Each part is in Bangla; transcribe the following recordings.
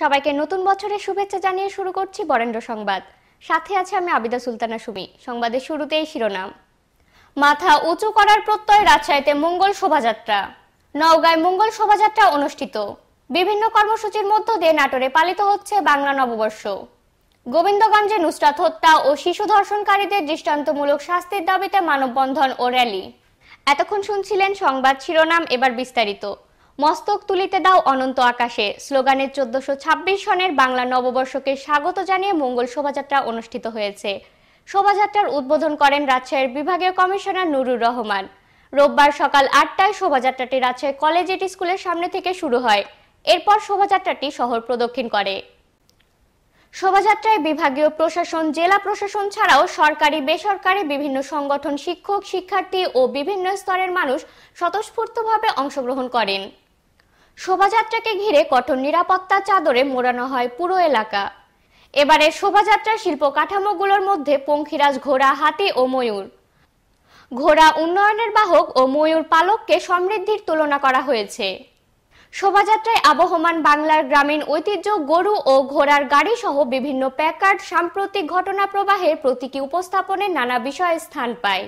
সবাইকে নতুন বছরের শুভেচ্ছা জানিয়ে শুরু করছি বরেন্দ্র সংবাদ সাথে আছে আমি আবিদা সুলতানা সুমি সংবাদের শুরুতেই শিরোনাম মাথা উঁচু করার প্রত্যয় রাজশাহীতে মঙ্গল শোভাযাত্রা নওগাঁয় মঙ্গল শোভাযাত্রা অনুষ্ঠিত বিভিন্ন কর্মসূচির মধ্য দিয়ে নাটোরে পালিত হচ্ছে বাংলা নববর্ষ গোবিন্দগঞ্জে নুসরাত হত্যা ও শিশু ধর্ষণকারীদের দৃষ্টান্তমূলক শাস্তির দাবিতে মানববন্ধন ও র্যালি এতক্ষণ শুনছিলেন সংবাদ শিরোনাম এবার বিস্তারিত মস্তক তুলিতে দাও অনন্ত আকাশে স্লোগানে চোদ্দশো ছাব্বিশ সনের বাংলা নববর্ষকে স্বাগত জানিয়ে মঙ্গল শোভাযাত্রা অনুষ্ঠিত হয়েছে শোভাযাত্রার উদ্বোধন করেন রাজশাহীর বিভাগীয় কমিশনার নুরুর রহমান রোববার সকাল আটটায় শোভাযাত্রাটি রাজশাহী কলেজ এটি স্কুলের সামনে থেকে শুরু হয় এরপর শোভাযাত্রাটি শহর প্রদক্ষিণ করে শোভাযাত্রায় বিভাগীয় প্রশাসন জেলা প্রশাসন ছাড়াও সরকারি বেসরকারি বিভিন্ন সংগঠন শিক্ষক শিক্ষার্থী ও বিভিন্ন স্তরের মানুষ স্বতঃস্ফূর্তভাবে অংশগ্রহণ করেন শোভাযাত্রাকে ঘিরে কঠোর নিরাপত্তা চাদরে মোড়ানো হয় পুরো এলাকা এবারে শোভাযাত্রা শিল্প কাঠামোগুলোর মধ্যে পঙ্খিরাজ ঘোড়া হাতি ও ময়ূর ঘোড়া উন্নয়নের বাহক ও ময়ূর পালককে সমৃদ্ধির তুলনা করা হয়েছে শোভাযাত্রায় আবহমান বাংলার গ্রামীণ ঐতিহ্য গরু ও ঘোড়ার গাড়ি সহ বিভিন্ন প্যাকার্ড সাম্প্রতিক ঘটনা প্রবাহের প্রতীকী উপস্থাপনের নানা বিষয়ে স্থান পায়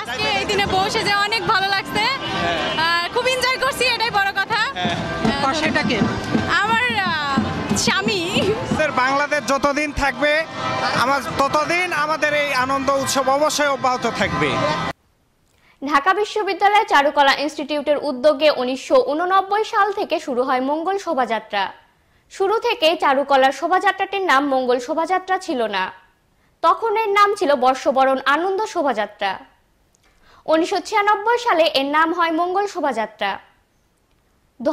আজকে এই দিনে বসে যে অনেক ভালো লাগছে হ্যাঁ। খুব এনজয় করছি এটাই বড় কথা পাশেটাকে আমার স্বামী স্যার বাংলাদেশ যতদিন থাকবে আমার ততদিন আমাদের এই আনন্দ উৎসব অবশ্যই অব্যাহত থাকবে ঢাকা বিশ্ববিদ্যালয়ের চারুকলা ইনস্টিটিউটের উদ্যোগে উনিশশো সাল থেকে শুরু হয় মঙ্গল শোভাযাত্রা শুরু থেকে চারুকলার শোভাযাত্রাটির নাম মঙ্গল শোভাযাত্রা ছিল না তখন এর নাম ছিল বর্ষবরণ আনন্দ শোভাযাত্রা উনিশশো সালে এর নাম হয় মঙ্গল শোভাযাত্রা দু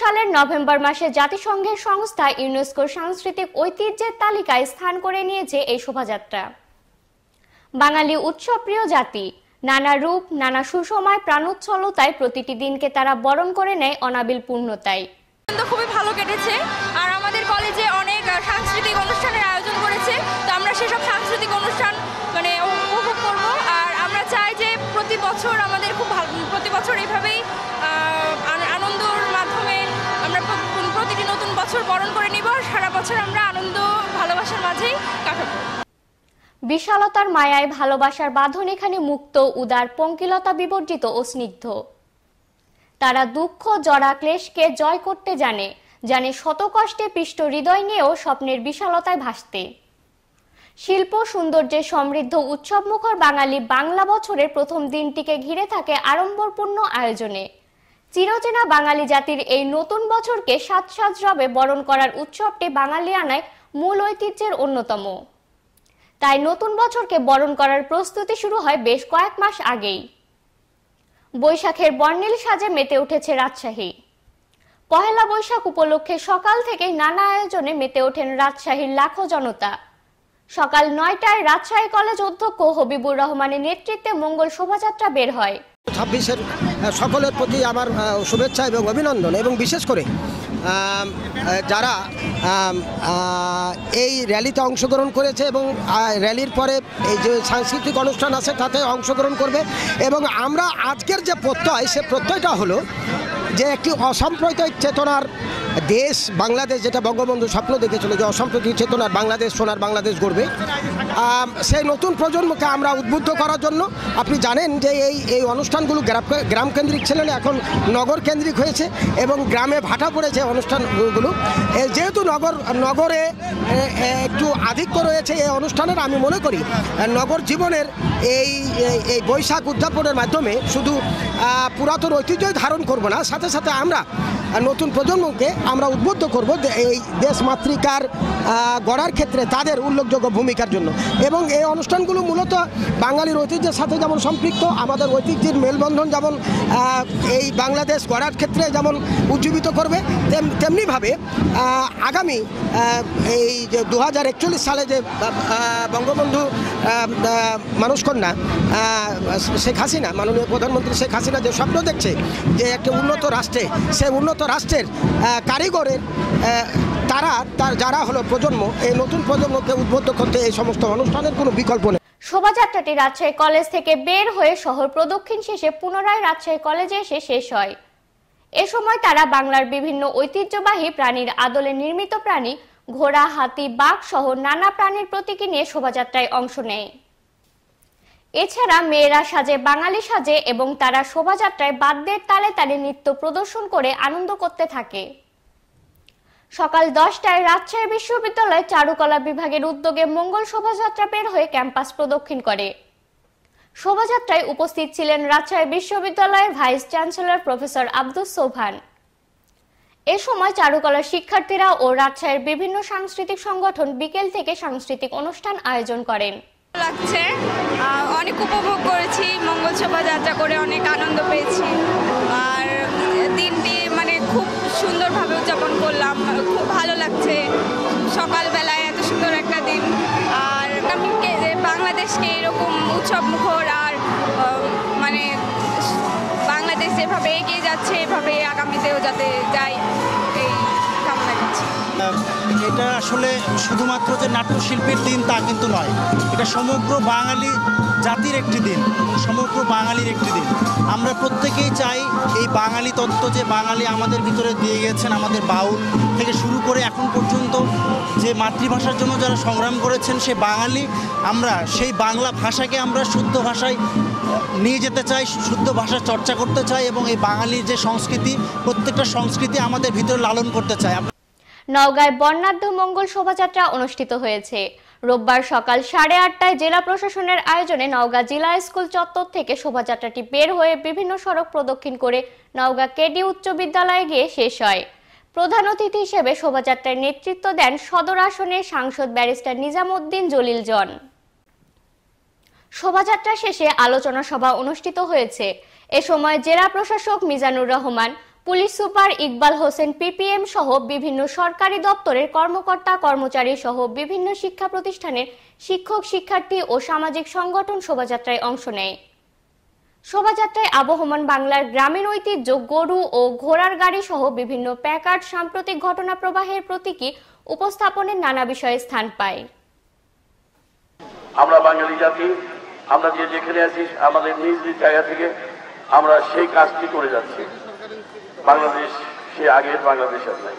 সালের নভেম্বর মাসে জাতিসংঘের সংস্থা ইউনেস্কো সাংস্কৃতিক ঐতিহ্যের তালিকায় স্থান করে নিয়েছে এই শোভাযাত্রা বাঙালি উৎসবপ্রিয় জাতি নানা রূপ নানা সুসময় প্রাণোচ্ছলতায় প্রতিটি দিনকে তারা বরণ করে নেয় অনাবিল পূর্ণতায় খুবই ভালো কেটেছে আর আমাদের কলেজে অনেক সাংস্কৃতিক অনুষ্ঠানের আয়োজন করেছে তো আমরা সেসব সাংস্কৃতিক অনুষ্ঠান মানে উপভোগ করবো আর আমরা চাই যে প্রতি বছর আমাদের খুব ভালো প্রতি বছর এইভাবেই বরণ করে নিব সারা বছর আমরা আনন্দ ভালোবাসার মাঝেই কাটাবো বিশালতার মায়ায় ভালোবাসার বাঁধন এখানে মুক্ত উদার পঙ্কিলতা বিবর্জিত ও স্নিগ্ধ তারা দুঃখ জরা ক্লেশকে জয় করতে জানে জানে শত কষ্টে পিষ্ট হৃদয় নিয়েও স্বপ্নের বিশালতায় ভাসতে শিল্প সৌন্দর্যে সমৃদ্ধ উৎসবমুখর বাঙালি বাংলা বছরের প্রথম দিনটিকে ঘিরে থাকে আড়ম্বরপূর্ণ আয়োজনে চিরচেনা বাঙালি জাতির এই নতুন বছরকে সাজসাজভাবে বরণ করার উৎসবটি বাঙালিয়ানায় মূল ঐতিহ্যের অন্যতম তাই নতুন বছরকে বরণ করার প্রস্তুতি শুরু হয় বেশ কয়েক মাস আগেই বৈশাখের বর্ণিল সাজে মেতে উঠেছে রাজশাহী পহেলা বৈশাখ উপলক্ষে সকাল থেকে নানা আয়োজনে মেতে ওঠেন রাজশাহীর লাখো জনতা সকাল নয়টায় রাজশাহী কলেজ অধ্যক্ষ হবিবুর রহমানের নেতৃত্বে মঙ্গল শোভাযাত্রা বের হয় ছাব্বিশের সকলের প্রতি আমার শুভেচ্ছা এবং অভিনন্দন এবং বিশেষ করে যারা এই র্যালিতে অংশগ্রহণ করেছে এবং র্যালির পরে এই যে সাংস্কৃতিক অনুষ্ঠান আছে তাতে অংশগ্রহণ করবে এবং আমরা আজকের যে প্রত্যয় সে প্রত্যয়টা হলো যে একটি অসাম্প্রদায়িক চেতনার দেশ বাংলাদেশ যেটা বঙ্গবন্ধু স্বপ্ন দেখেছিল যে অসাম্প্রদায়িক চেতনার বাংলাদেশ সোনার বাংলাদেশ গড়বে সেই নতুন প্রজন্মকে আমরা উদ্বুদ্ধ করার জন্য আপনি জানেন যে এই এই অনুষ্ঠানগুলো গ্রাম কেন্দ্রিক ছিল না এখন নগর কেন্দ্রিক হয়েছে এবং গ্রামে ভাটা পড়েছে অনুষ্ঠানগুলো যেহেতু নগর নগরে একটু আধিক্য রয়েছে এই অনুষ্ঠানের আমি মনে করি নগর জীবনের এই এই বৈশাখ উদযাপনের মাধ্যমে শুধু পুরাতন ঐতিহ্যই ধারণ করবো না সাথে সাথে সাথে আমরা নতুন প্রজন্মকে আমরা উদ্বুদ্ধ করব যে এই দেশমাতৃকার গড়ার ক্ষেত্রে তাদের উল্লেখযোগ্য ভূমিকার জন্য এবং এই অনুষ্ঠানগুলো মূলত বাঙালির ঐতিহ্যের সাথে যেমন সম্পৃক্ত আমাদের ঐতিহ্যের মেলবন্ধন যেমন এই বাংলাদেশ গড়ার ক্ষেত্রে যেমন উজ্জীবিত করবে তেমনিভাবে আগামী এই যে দু সালে যে বঙ্গবন্ধু মানুষকন্যা শেখ হাসিনা মাননীয় প্রধানমন্ত্রী শেখ হাসিনা যে স্বপ্ন দেখছে যে একটা উন্নত রাষ্ট্রে সে উন্নত রাষ্ট্রের কারিগরের তারা তার যারা হলো প্রজন্ম এই নতুন প্রজন্মকে উদ্বুদ্ধ করতে এই সমস্ত অনুষ্ঠানের কোনো বিকল্প নেই শোভাযাত্রাটি রাজশাহী কলেজ থেকে বের হয়ে শহর প্রদক্ষিণ শেষে পুনরায় রাজশাহী কলেজে এসে শেষ হয় এ সময় তারা বাংলার বিভিন্ন ঐতিহ্যবাহী প্রাণীর আদলে নির্মিত প্রাণী ঘোড়া হাতি বাঘ সহ নানা প্রাণীর প্রতীকী নিয়ে শোভাযাত্রায় অংশ নেয় এছাড়া মেয়েরা সাজে বাঙালি সাজে এবং তারা শোভাযাত্রায় বাদ্যের তালে তালে নৃত্য প্রদর্শন করে আনন্দ করতে থাকে সকাল দশটায় রাজশাহী বিশ্ববিদ্যালয় চারুকলা বিভাগের উদ্যোগে মঙ্গল শোভাযাত্রা বের হয়ে ক্যাম্পাস প্রদক্ষিণ করে শোভাযাত্রায় উপস্থিত ছিলেন রাজশাহী বিশ্ববিদ্যালয়ের ভাইস চ্যান্সেলর প্রফেসর আব্দুস সোভান এ সময় চারুকলার শিক্ষার্থীরা ও রাজশাহীর বিভিন্ন সাংস্কৃতিক সংগঠন বিকেল থেকে সাংস্কৃতিক অনুষ্ঠান আয়োজন করেন লাগছে অনেক উপভোগ করেছি মঙ্গল শোভাযাত্রা করে অনেক আনন্দ পেয়েছি আর দিনটি মানে খুব সুন্দরভাবে উদযাপন করলাম খুব ভালো লাগছে সকালবেলায় এত সুন্দর একটা দিন আর আমি বাংলাদেশকে এরকম উৎসব মুখর আর মানে বাংলাদেশ যেভাবে এগিয়ে যাচ্ছে এভাবে আগামীতেও যাতে যায় এই এটা আসলে শুধুমাত্র যে নাট্যশিল্পীর দিন তা কিন্তু নয় এটা সমগ্র বাঙালি জাতির একটি দিন সমগ্র বাঙালির একটি দিন আমরা প্রত্যেকেই চাই এই বাঙালি তত্ত্ব যে বাঙালি আমাদের ভিতরে দিয়ে গেছেন আমাদের বাউল থেকে শুরু করে এখন পর্যন্ত যে মাতৃভাষার জন্য যারা সংগ্রাম করেছেন সে বাঙালি আমরা সেই বাংলা ভাষাকে আমরা শুদ্ধ ভাষায় নিয়ে যেতে চাই শুদ্ধ ভাষা চর্চা করতে চাই এবং এই বাঙালির যে সংস্কৃতি প্রত্যেকটা সংস্কৃতি আমাদের ভিতরে লালন করতে চাই নওগাঁয় বর্ণাঢ্য মঙ্গল শোভাযাত্রা অনুষ্ঠিত হয়েছে রোববার সকাল সাড়ে আটটায় জেলা প্রশাসনের আয়োজনে নওগাঁ জেলা স্কুল চত্বর থেকে শোভাযাত্রাটি বের হয়ে বিভিন্ন সড়ক প্রদক্ষিণ করে নওগাঁ কেডি উচ্চ বিদ্যালয়ে গিয়ে শেষ হয় প্রধান অতিথি হিসেবে শোভাযাত্রায় নেতৃত্ব দেন সদর আসনের সাংসদ ব্যারিস্টার নিজামুদ্দিন জলিল জন শোভাযাত্রা শেষে আলোচনা সভা অনুষ্ঠিত হয়েছে এ সময় জেলা প্রশাসক Mizanur Rahman police super Iqbal Hossain PPM সহ বিভিন্ন সরকারি দপ্তরের কর্মকর্তা কর্মচারী সহ বিভিন্ন শিক্ষা প্রতিষ্ঠানের শিক্ষক শিক্ষার্থী ও সামাজিক সংগঠন শোভাযাত্রায় অংশ নেয় শোভাযাত্রায় আবহমান বাংলার গ্রামীণ ঐতিহ্য গরু ও ঘোড়ার গাড়ি সহ বিভিন্ন প্যাকার্ড সাম্প্রতিক ঘটনা প্রবাহের প্রতীকী উপস্থাপনের নানা বিষয়ে স্থান পায় আমরা বাঙালি জাতি আমরা যে যেখানে আছি আমাদের নিজ নিজ জায়গা থেকে আমরা সেই কাজটি করে যাচ্ছি বাংলাদেশ সে আগের বাংলাদেশ আর নাই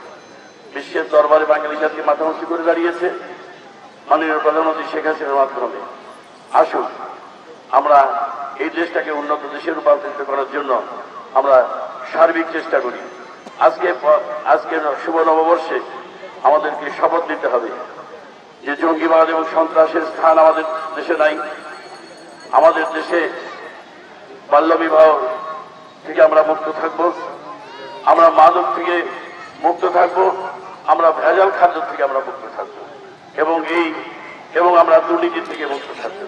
বিশ্বের দরবারে বাঙালি জাতিকে মাথা উঁচু করে দাঁড়িয়েছে মাননীয় প্রধানমন্ত্রী শেখ হাসিনার মাধ্যমে আসুন আমরা এই দেশটাকে উন্নত দেশে রূপান্তরিত করার জন্য আমরা সার্বিক চেষ্টা করি আজকে আজকে শুভ নববর্ষে আমাদেরকে শপথ নিতে হবে যে জঙ্গিবাদ এবং সন্ত্রাসের স্থান আমাদের দেশে নাই আমাদের দেশে বাল্যবিবাহ থেকে আমরা মুক্ত থাকবো আমরা মাদক থেকে মুক্ত থাকব আমরা ভেজাল খাদ্য থেকে আমরা মুক্ত থাকব এবং এই এবং আমরা দুর্নীতি থেকে মুক্ত থাকব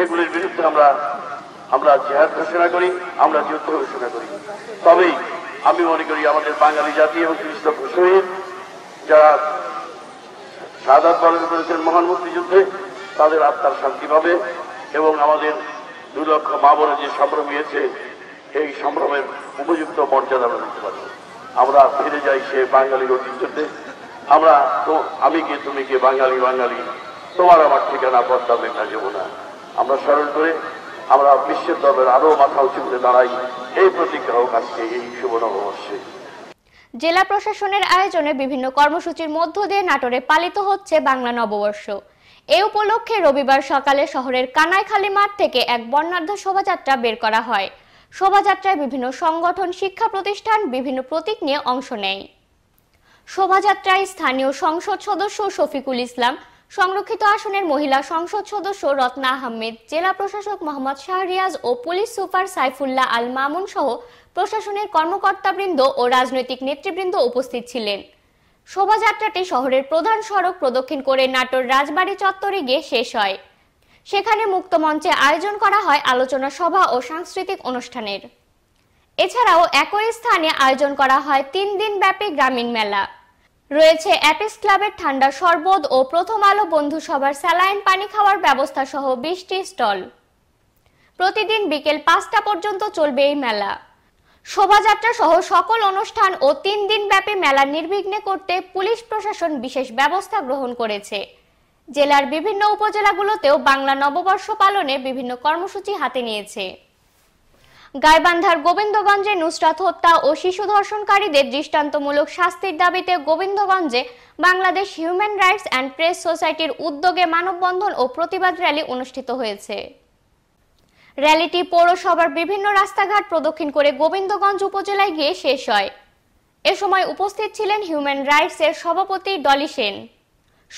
এগুলির বিরুদ্ধে আমরা আমরা জেহাদ ঘোষণা করি আমরা যুদ্ধ ঘোষণা করি তবেই আমি মনে করি আমাদের বাঙালি জাতি এবং কৃষ্ণ শহীদ যারা সাদা পালন করেছেন মহান মুক্তিযুদ্ধে তাদের আত্মার শান্তি পাবে এবং আমাদের দুলক্ষ মা বোনের যে সংগ্রাম হয়েছে এই সম্ভ্রমের উপযুক্ত মর্যাদা আমরা দিতে পারি আমরা ফিরে যাই সে বাঙালির ঐতিহ্যতে আমরা তো আমি কে তুমি কে বাঙালি বাঙালি তোমার আমার ঠিকানা বদলাবে না যাবো না আমরা স্মরণ করে আমরা বিশ্বের দলের আরো মাথা উচিত দাঁড়াই এই প্রতিজ্ঞা হোক আজকে এই শুভ নববর্ষে জেলা প্রশাসনের আয়োজনে বিভিন্ন কর্মসূচির মধ্য দিয়ে নাটোরে পালিত হচ্ছে বাংলা নববর্ষ এ উপলক্ষে রবিবার সকালে শহরের কানাইখালী মাঠ থেকে এক বর্ণাঢ্য শোভাযাত্রা বের করা হয় শোভাযাত্রায় বিভিন্ন সংগঠন শিক্ষা প্রতিষ্ঠান বিভিন্ন প্রতীক নিয়ে অংশ নেয় শোভাযাত্রায় স্থানীয় সংসদ সদস্য শফিকুল ইসলাম সংরক্ষিত আসনের মহিলা সংসদ সদস্য রত্না আহমেদ জেলা প্রশাসক মোহাম্মদ শাহরিয়াজ ও পুলিশ সুপার সাইফুল্লাহ আল মামুন সহ প্রশাসনের কর্মকর্তাবৃন্দ ও রাজনৈতিক নেতৃবৃন্দ উপস্থিত ছিলেন শোভাযাত্রাটি শহরের প্রধান সড়ক প্রদক্ষিণ করে নাটোর রাজবাড়ী চত্বরে গিয়ে শেষ হয় সেখানে মুক্তমঞ্চে আয়োজন করা হয় আলোচনা সভা ও সাংস্কৃতিক অনুষ্ঠানের এছাড়াও একই স্থানে আয়োজন করা হয় তিন দিন ব্যাপী গ্রামীণ মেলা রয়েছে অ্যাপিস ক্লাবের ঠান্ডা শরবত ও প্রথম আলো বন্ধু সভার স্যালাইন পানি খাওয়ার ব্যবস্থা সহ বিশটি স্টল প্রতিদিন বিকেল পাঁচটা পর্যন্ত চলবে এই মেলা শোভাযাত্রা সহ সকল অনুষ্ঠান ও তিন দিনব্যাপী মেলা নির্বিঘ্নে করতে পুলিশ প্রশাসন বিশেষ ব্যবস্থা গ্রহণ করেছে জেলার বিভিন্ন উপজেলাগুলোতেও বাংলা নববর্ষ পালনে বিভিন্ন কর্মসূচি হাতে নিয়েছে গাইবান্ধার গোবিন্দগঞ্জে নুসরাত হত্যা ও শিশু ধর্ষণকারীদের দৃষ্টান্তমূলক শাস্তির দাবিতে গোবিন্দগঞ্জে Bangladesh human rights and press সোসাইটির উদ্যোগে মানববন্ধন ও প্রতিবাদ র্যালি অনুষ্ঠিত হয়েছে র্যালিটি পৌরসভার বিভিন্ন রাস্তাঘাট প্রদক্ষিণ করে গোবিন্দগঞ্জ উপজেলায় গিয়ে শেষ হয় এ সময় উপস্থিত ছিলেন হিউম্যান রাইটস এর সভাপতি ডলি সেন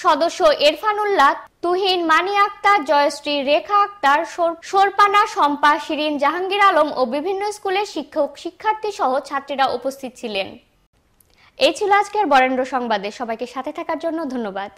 সদস্য এরফানুল্লাহ তুহিন মানি আক্তার জয়শ্রী রেখা আক্তার সোরপানা শম্পা শিরিন জাহাঙ্গীর আলম ও বিভিন্ন স্কুলের শিক্ষক শিক্ষার্থী সহ ছাত্রীরা উপস্থিত ছিলেন এই ছিল আজকের বরেন্দ্র সংবাদে সবাইকে সাথে থাকার জন্য ধন্যবাদ